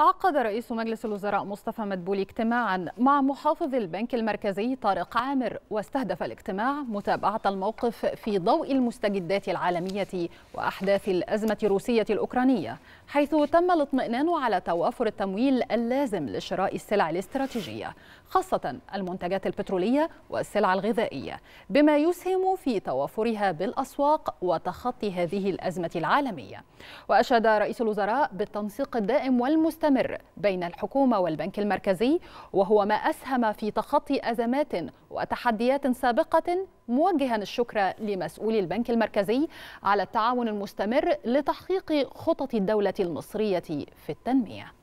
عقد رئيس مجلس الوزراء مصطفى مدبولي اجتماعا مع محافظ البنك المركزي طارق عامر واستهدف الاجتماع متابعة الموقف في ضوء المستجدات العالمية وأحداث الأزمة الروسية الأوكرانية حيث تم الاطمئنان على توافر التمويل اللازم لشراء السلع الاستراتيجية خاصة المنتجات البترولية والسلع الغذائية بما يسهم في توافرها بالأسواق وتخطي هذه الأزمة العالمية وأشاد رئيس الوزراء بالتنسيق الدائم والمستمر مستمر بين الحكومة والبنك المركزي وهو ما أسهم في تخطي أزمات وتحديات سابقة موجها الشكر لمسؤولي البنك المركزي على التعاون المستمر لتحقيق خطط الدولة المصرية في التنمية